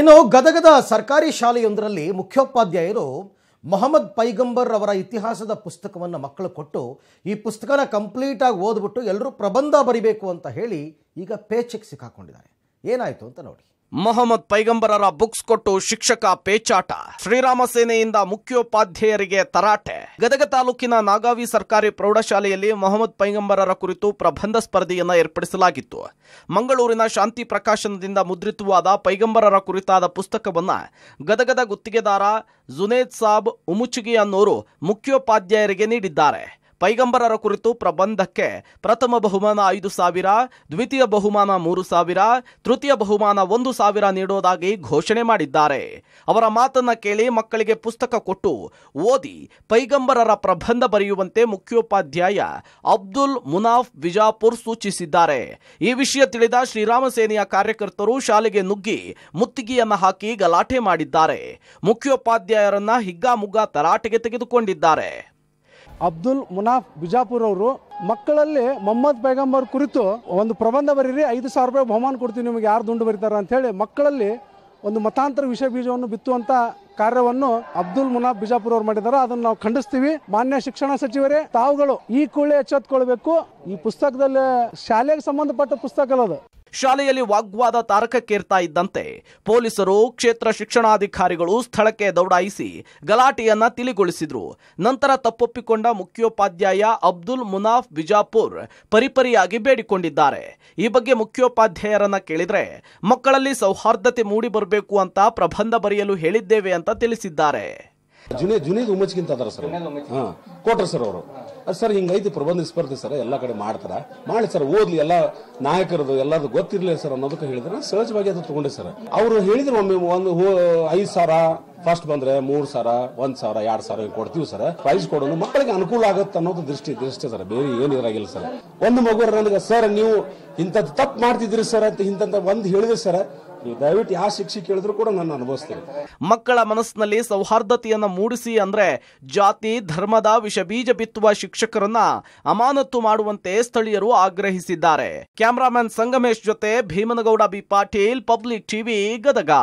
ಇನ್ನು ಗದಗದ ಸರ್ಕಾರಿ ಶಾಲೆಯೊಂದರಲ್ಲಿ ಮುಖ್ಯೋಪಾಧ್ಯಾಯರು ಮೊಹಮ್ಮದ್ ಪೈಗಂಬರ್ ಅವರ ಇತಿಹಾಸದ ಪುಸ್ತಕವನ್ನು ಮಕ್ಕಳು ಕೊಟ್ಟು ಈ ಪುಸ್ತಕನ ಕಂಪ್ಲೀಟಾಗಿ ಓದ್ಬಿಟ್ಟು ಎಲ್ಲರೂ ಪ್ರಬಂಧ ಬರಿಬೇಕು ಅಂತ ಹೇಳಿ ಈಗ ಪೇಚೆಕ್ ಸಿಕ್ಕಾಕೊಂಡಿದ್ದಾರೆ ಏನಾಯಿತು ಅಂತ ನೋಡಿ ಮೊಹಮ್ಮದ್ ಪೈಗಂಬರರ ಬುಕ್ಸ್ ಕೊಟ್ಟು ಶಿಕ್ಷಕ ಪೇಚಾಟ ಶ್ರೀರಾಮ ಸೇನೆಯಿಂದ ಮುಖ್ಯೋಪಾಧ್ಯಾಯರಿಗೆ ತರಾಟೆ ಗದಗ ತಾಲೂಕಿನ ನಾಗಾವಿ ಸರ್ಕಾರಿ ಪ್ರೌಢಶಾಲೆಯಲ್ಲಿ ಮೊಹಮ್ಮದ್ ಪೈಗಂಬರರ ಕುರಿತು ಪ್ರಬಂಧ ಸ್ಪರ್ಧೆಯನ್ನು ಏರ್ಪಡಿಸಲಾಗಿತ್ತು ಮಂಗಳೂರಿನ ಶಾಂತಿ ಪ್ರಕಾಶನದಿಂದ ಮುದ್ರಿತವಾದ ಪೈಗಂಬರರ ಕುರಿತಾದ ಪುಸ್ತಕವನ್ನು ಗದಗದ ಗುತ್ತಿಗೆದಾರ ಜುನೇದ್ ಸಾಬ್ ಉಮುಚುಗಿ ಅನ್ನೋರು ಮುಖ್ಯೋಪಾಧ್ಯಾಯರಿಗೆ ನೀಡಿದ್ದಾರೆ ಪೈಗಂಬರರ ಕುರಿತು ಪ್ರಬಂಧಕ್ಕೆ ಪ್ರಥಮ ಬಹುಮಾನ ಐದು ಸಾವಿರ ದ್ವಿತೀಯ ಬಹುಮಾನ ಮೂರು ಸಾವಿರ ತೃತೀಯ ಬಹುಮಾನ ಒಂದು ಸಾವಿರ ನೀಡೋದಾಗಿ ಘೋಷಣೆ ಮಾಡಿದ್ದಾರೆ ಅವರ ಮಾತನ್ನ ಕೇಳಿ ಮಕ್ಕಳಿಗೆ ಪುಸ್ತಕ ಕೊಟ್ಟು ಓದಿ ಪೈಗಂಬರರ ಪ್ರಬಂಧ ಬರೆಯುವಂತೆ ಮುಖ್ಯೋಪಾಧ್ಯಾಯ ಅಬ್ದುಲ್ ಮುನಾಫ್ ವಿಜಾಪುರ್ ಸೂಚಿಸಿದ್ದಾರೆ ಈ ವಿಷಯ ತಿಳಿದ ಶ್ರೀರಾಮ ಸೇನೆಯ ಕಾರ್ಯಕರ್ತರು ಶಾಲೆಗೆ ನುಗ್ಗಿ ಮುತ್ತಿಗೆಯನ್ನ ಹಾಕಿ ಗಲಾಟೆ ಮಾಡಿದ್ದಾರೆ ಮುಖ್ಯೋಪಾಧ್ಯಾಯರನ್ನ ಹಿಗ್ಗಾಮುಗ್ಗಾ ತರಾಟೆಗೆ ತೆಗೆದುಕೊಂಡಿದ್ದಾರೆ ಅಬ್ದುಲ್ ಮುನಾಫ್ ಬಿಜಾಪುರ್ ಅವರು ಮಕ್ಕಳಲ್ಲಿ ಮೊಹಮ್ಮದ್ ಪೈಗಂಬರ್ ಕುರಿತು ಒಂದು ಪ್ರಬಂಧ ಬರೀರಿ ಐದು ಸಾವಿರ ರೂಪಾಯಿ ಬಹುಮಾನ ಕೊಡ್ತೀವಿ ನಿಮಗೆ ಯಾರು ದುಂಡು ಅಂತ ಹೇಳಿ ಮಕ್ಕಳಲ್ಲಿ ಒಂದು ಮತಾಂತರ ವಿಷಯ ಬೀಜವನ್ನು ಬಿತ್ತುವಂಥ ಕಾರ್ಯವನ್ನು ಅಬ್ದುಲ್ ಮುನಾಫ್ ಬಿಜಾಪುರ್ ಅವರು ಮಾಡಿದ್ದಾರೆ ಅದನ್ನು ನಾವು ಖಂಡಿಸ್ತೀವಿ ಮಾನ್ಯ ಶಿಕ್ಷಣ ಸಚಿವರೇ ತಾವುಗಳು ಈ ಕೂಡಲೇ ಎಚ್ಚೆತ್ಕೊಳ್ಬೇಕು ಈ ಪುಸ್ತಕದಲ್ಲಿ ಶಾಲೆಗೆ ಸಂಬಂಧಪಟ್ಟ ಪುಸ್ತಕ ಅಲ್ಲದು ಶಾಲೆಯಲ್ಲಿ ವಾಗ್ವಾದ ತಾರಕಕ್ಕೇರ್ತಾ ಇದ್ದಂತೆ ಪೊಲೀಸರು ಕ್ಷೇತ್ರ ಶಿಕ್ಷಣಾಧಿಕಾರಿಗಳು ಸ್ಥಳಕ್ಕೆ ದೌಡಾಯಿಸಿ ಗಲಾಟೆಯನ್ನ ತಿಳಿಗೊಳಿಸಿದ್ರು ನಂತರ ತಪ್ಪೊಪ್ಪಿಕೊಂಡ ಮುಖ್ಯೋಪಾಧ್ಯಾಯ ಅಬ್ದುಲ್ ಮುನಾಫ್ ಬಿಜಾಪುರ್ ಪರಿಪರಿಯಾಗಿ ಬೇಡಿಕೊಂಡಿದ್ದಾರೆ ಈ ಬಗ್ಗೆ ಮುಖ್ಯೋಪಾಧ್ಯಾಯರನ್ನ ಕೇಳಿದ್ರೆ ಮಕ್ಕಳಲ್ಲಿ ಸೌಹಾರ್ದತೆ ಮೂಡಿ ಬರಬೇಕು ಅಂತ ಪ್ರಬಂಧ ಬರೆಯಲು ಹೇಳಿದ್ದೇವೆ ಅಂತ ತಿಳಿಸಿದ್ದಾರೆ ಜುನೇದ್ ಜುನೇದ್ ಉಮಚ್ಗಿಂತ ಅದಾರ ಸರ್ ಹಾ ಕೊಟ್ರ ಸರ್ ಅವರು ಸರ್ ಹಿಂಗೈತಿ ಪ್ರಬಂಧ ಸ್ಪರ್ಧೆ ಸರ್ ಎಲ್ಲ ಕಡೆ ಮಾಡ್ತಾರ ಮಾಡಿ ಸರ್ ಓದ್ಲಿ ಎಲ್ಲ ನಾಯಕರದು ಎಲ್ಲರದು ಗೊತ್ತಿರಲಿಲ್ಲ ಸರ್ ಅನ್ನೋದಕ್ಕೆ ಹೇಳಿದ್ರೆ ಸಹಜವಾಗಿ ಅದು ತಗೊಂಡೆ ಸರ್ ಅವರು ಹೇಳಿದ್ರು ಒಮ್ಮೆ ಒಂದು ಐದು ಸಾವಿರ ಫಸ್ಟ್ ಬಂದ್ರೆ ಮೂರ್ ಸಾವಿರ ಒಂದ್ ಸಾವಿರ ಎರಡ್ ಸಾವಿರ ಕೊಡ್ತೀವಿ ಸರ್ ಪ್ರೈಸ್ ಕೊಡೋದು ಮಕ್ಕಳಿಗೆ ಅನುಕೂಲ ಆಗುತ್ತೆ ಅನ್ನೋದು ದೃಷ್ಟಿ ದೃಷ್ಟಿ ಸರ್ ಬೇರೆ ಏನು ಇರಾಗಿಲ್ಲ ಸರ್ ಒಂದು ಮಗುವರ ನನಗೆ ಸರ್ ನೀವು ಇಂಥದ್ದು ತಪ್ಪು ಮಾಡ್ತಿದ್ರಿ ಸರ್ ಅಂತ ಇಂತ ಒಂದು ಹೇಳಿದೆ ಸರ್ ದಯವಿಟ್ಟು ಯಾವ ಶಿಕ್ಷೆ ಕೇಳಿದ್ರು ಕೂಡ ನಾನು ಅನುಭವಿಸ್ತೇನೆ ಮಕ್ಕಳ ಮನಸ್ಸಿನಲ್ಲಿ ಸೌಹಾರ್ದತೆಯನ್ನು ಮೂಡಿಸಿ ಅಂದ್ರೆ ಜಾತಿ ಧರ್ಮದ ವಿಷ ಬೀಜ ಬಿತ್ತುವ ಶಿಕ್ಷಕರನ್ನ ಅಮಾನತ್ತು ಮಾಡುವಂತೆ ಸ್ಥಳೀಯರು ಆಗ್ರಹಿಸಿದ್ದಾರೆ ಕ್ಯಾಮರಾಮನ್ ಸಂಗಮೇಶ್ ಜೊತೆ Bhimanagouda B Patil public TV Gadag